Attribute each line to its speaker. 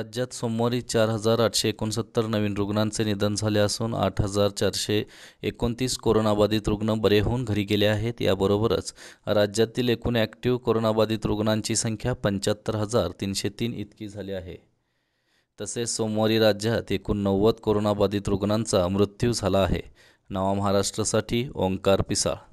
Speaker 1: राज्यात सोमवारी चार हजार आठशे एकोणसत्तर नवीन रुग्णांचे निधन झाले असून आठ हजार चारशे एकोणतीस कोरोनाबाधित रुग्ण बरे होऊन घरी गेले आहेत याबरोबरच राज्यातील एकूण ॲक्टिव्ह कोरोनाबाधित रुग्णांची संख्या पंच्याहत्तर हजार तीनशे तीन इतकी झाली आहे तसेच सोमवारी राज्यात एकूण नव्वद कोरोनाबाधित रुग्णांचा मृत्यू झाला आहे नवा महाराष्ट्रासाठी ओंकार पिसाळ